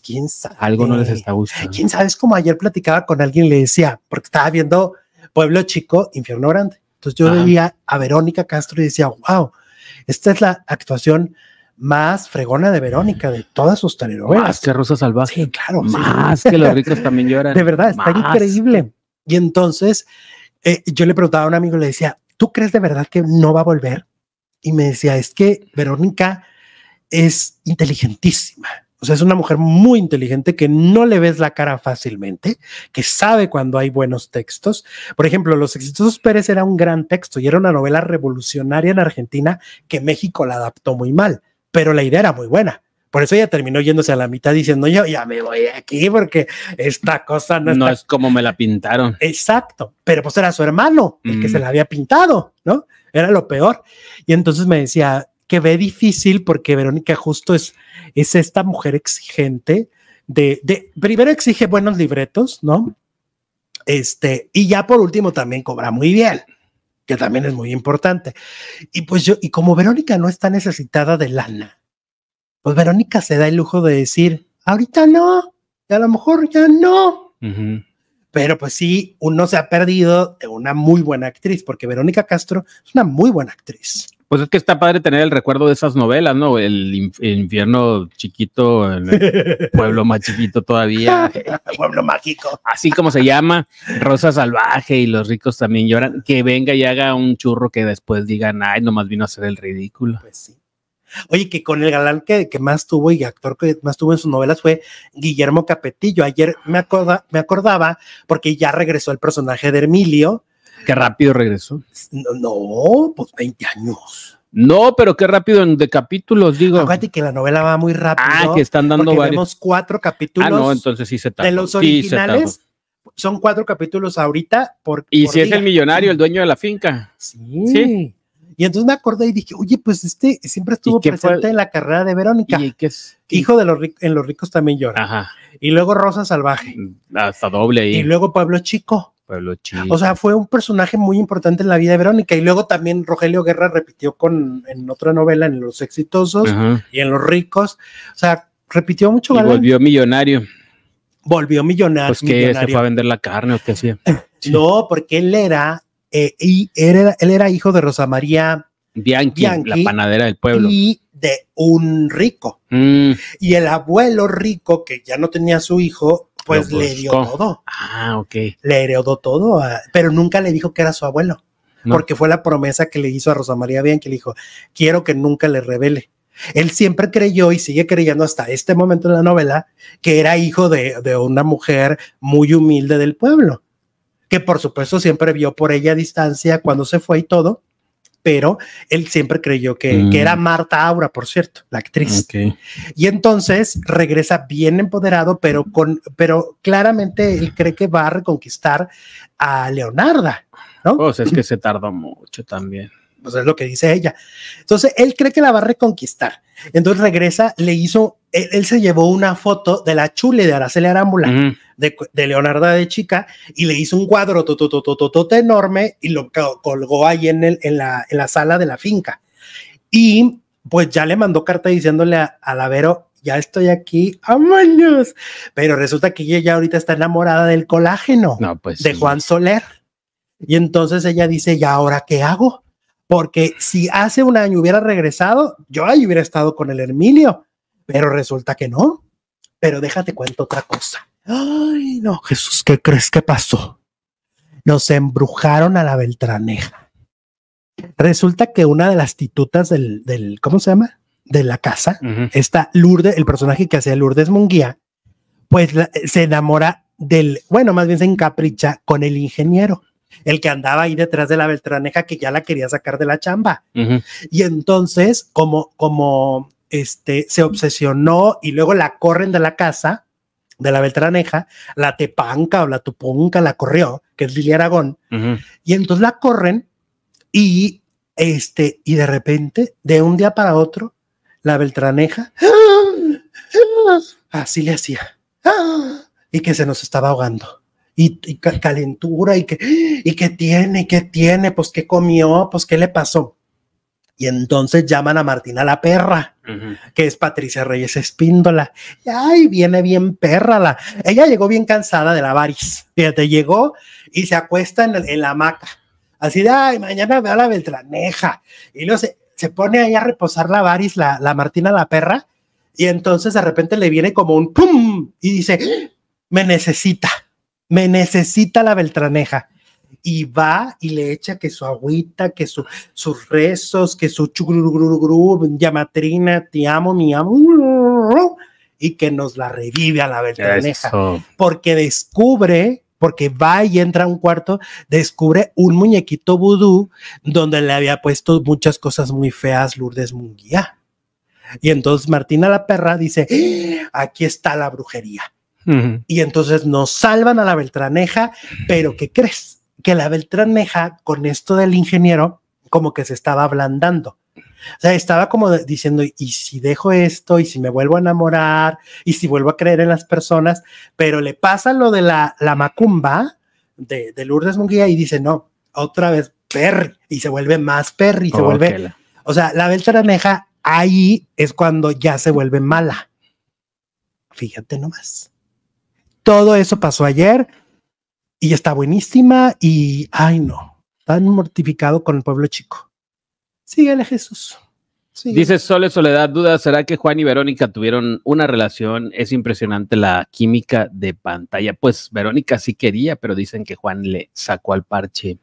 quién sabe. Algo no les está gustando. Quién sabe, es como ayer platicaba con alguien, le decía, porque estaba viendo Pueblo Chico, Infierno Grande. Entonces yo veía a Verónica Castro y decía, wow, esta es la actuación más fregona de Verónica de todas sus telenovelas. Más que Rosa Salvaje. Sí, claro. Más que los ricos también lloran. De verdad, está increíble. Y entonces eh, yo le preguntaba a un amigo, le decía, ¿tú crees de verdad que no va a volver? Y me decía, es que Verónica es inteligentísima, o sea, es una mujer muy inteligente que no le ves la cara fácilmente, que sabe cuando hay buenos textos. Por ejemplo, Los Exitosos Pérez era un gran texto y era una novela revolucionaria en Argentina que México la adaptó muy mal, pero la idea era muy buena. Por eso ella terminó yéndose a la mitad diciendo, yo ya me voy aquí porque esta cosa no, es como me la pintaron. Exacto, pero pues era su hermano el que mm. se la había pintado, ¿no? Era lo peor. Y entonces me decía, que ve difícil porque Verónica justo es, es esta mujer exigente de, primero exige buenos libretos, ¿no? Este, y ya por último también cobra muy bien, que también es muy importante. Y pues yo, y como Verónica no está necesitada de lana, pues Verónica se da el lujo de decir, ahorita no, y a lo mejor ya no. Pero pues sí, uno se ha perdido de una muy buena actriz, porque Verónica Castro es una muy buena actriz. Pues es que está padre tener el recuerdo de esas novelas, ¿no? El, infierno chiquito, el pueblo más chiquito todavía. el pueblo mágico. Así como se llama, Rosa Salvaje y los ricos también lloran. Que venga y haga un churro que después digan, ay, nomás vino a hacer el ridículo. Pues sí. Oye, que con el galán que, más tuvo y actor que más tuvo en sus novelas fue Guillermo Capetillo. Ayer me, acorda, me acordaba, porque ya regresó el personaje de Emilio Qué rápido regresó. No, pues 20 años. No, pero qué rápido en de capítulos, digo. Acuérdate que la novela va muy ah, rápido. Ah, que están dando varios. Tenemos cuatro capítulos. Ah, no, entonces sí se trata. De los originales. son cuatro capítulos ahorita. Por, y si es el millonario, el dueño de la finca. Sí. Y entonces me acordé y dije, oye, pues este siempre estuvo presente en la carrera de Verónica. ¿Y es? Hijo de los ricos, en los ricos también llora. Ajá. Y luego Rosa Salvaje. Mm, hasta doble ahí. Y luego Pablo Chico. O sea, fue un personaje muy importante en la vida de Verónica. Y luego también Rogelio Guerra repitió con, en otra novela, en Los Exitosos y en Los Ricos. O sea, repitió mucho. Y volvió millonario. Volvió millonario. Pues que se fue a vender la carne o qué hacía. no, porque él era, eh, y era, él era hijo de Rosa María Bianchi, la panadera del pueblo. Y de un rico. Mm. Y el abuelo rico, que ya no tenía su hijo, pues le dio todo. Ah, ok. Le heredó todo, pero nunca le dijo que era su abuelo, porque fue la promesa que le hizo a Rosa María Bien, que le dijo, quiero que nunca le revele. Él siempre creyó y sigue creyendo hasta este momento en la novela que era hijo de, de una mujer muy humilde del pueblo, que por supuesto siempre vio por ella a distancia cuando se fue y todo, pero él siempre creyó que, era mm. Marta Aura, por cierto, la actriz. Y entonces regresa bien empoderado, pero, con, pero claramente él cree que va a reconquistar a Leonarda. ¿no? Pues es que se tardó mucho también pues es lo que dice ella. Entonces, él cree que la va a reconquistar. Entonces regresa, le hizo, él, se llevó una foto de la chule de Araceli Arámbula, de, de, Leonarda de Chica, y le hizo un cuadro enorme y lo colgó ahí en, el, en, la, en la sala de la finca. Y pues ya le mandó carta diciéndole a, la Vero ya estoy aquí, amor Pero resulta que ella ya ahorita está enamorada del colágeno pues de Juan Soler. Y entonces ella dice, ¿y ahora qué hago? porque si hace un año hubiera regresado, yo ahí hubiera estado con el Hermilio, pero resulta que no. Pero déjate cuento otra cosa. Ay, no, Jesús, ¿qué crees que pasó? Nos embrujaron a la Beltraneja. Resulta que una de las titutas del, del ¿cómo se llama? De la casa, está Lourdes, el personaje que hacía Lourdes Munguía, pues se enamora del, bueno, más bien se encapricha con el ingeniero el que andaba ahí detrás de la Beltraneja que ya la quería sacar de la chamba. Y entonces, como, como este, se obsesionó y luego la corren de la casa de la Beltraneja, la Tepanca o la Tupunca la corrió, que es Lili Aragón, y entonces la corren y este, y de repente, de un día para otro, la Beltraneja así le hacía y que se nos estaba ahogando y, calentura y que, y que tiene, que tiene, pues qué comió, pues qué le pasó. Y entonces llaman a Martina la perra, que es Patricia Reyes Espíndola. Y ay, viene bien perra la. Ella llegó bien cansada de la varis. Fíjate, llegó y se acuesta en, la hamaca. Así de, ay, mañana veo a la Beltraneja. Y luego se, pone ahí a reposar la varis, la, la Martina la perra. Y entonces de repente le viene como un pum y dice, ¡Ah! me necesita me necesita la Beltraneja. Y va y le echa que su agüita, que sus rezos, que su chuguruguruguru, llamatrina, te amo, mi amo, y que nos la revive a la Beltraneja. Porque descubre porque va y entra a un cuarto, descubre un muñequito vudú donde le había puesto muchas cosas muy feas Lourdes Munguía. Y entonces Martina la perra dice, ¡Ah! aquí está la brujería. Y entonces nos salvan a la Beltraneja, pero ¿qué crees? Que la Beltraneja, con esto del ingeniero, como que se estaba ablandando. O sea, estaba como diciendo, ¿y si dejo esto? ¿Y si me vuelvo a enamorar? ¿Y si vuelvo a creer en las personas? Pero le pasa lo de la, macumba de, Lourdes Munguía y dice, no, otra vez Perry. Y se vuelve más y se oh, vuelve... O sea, la Beltraneja ahí es cuando ya se vuelve mala. Fíjate nomás. Todo eso pasó ayer y está buenísima y, ay no, tan mortificado con el pueblo chico. Síguele Jesús. Dice Sole Soledad, duda, ¿será que Juan y Verónica tuvieron una relación? Es impresionante la química de pantalla. Pues Verónica sí quería, pero dicen que Juan le sacó al parche.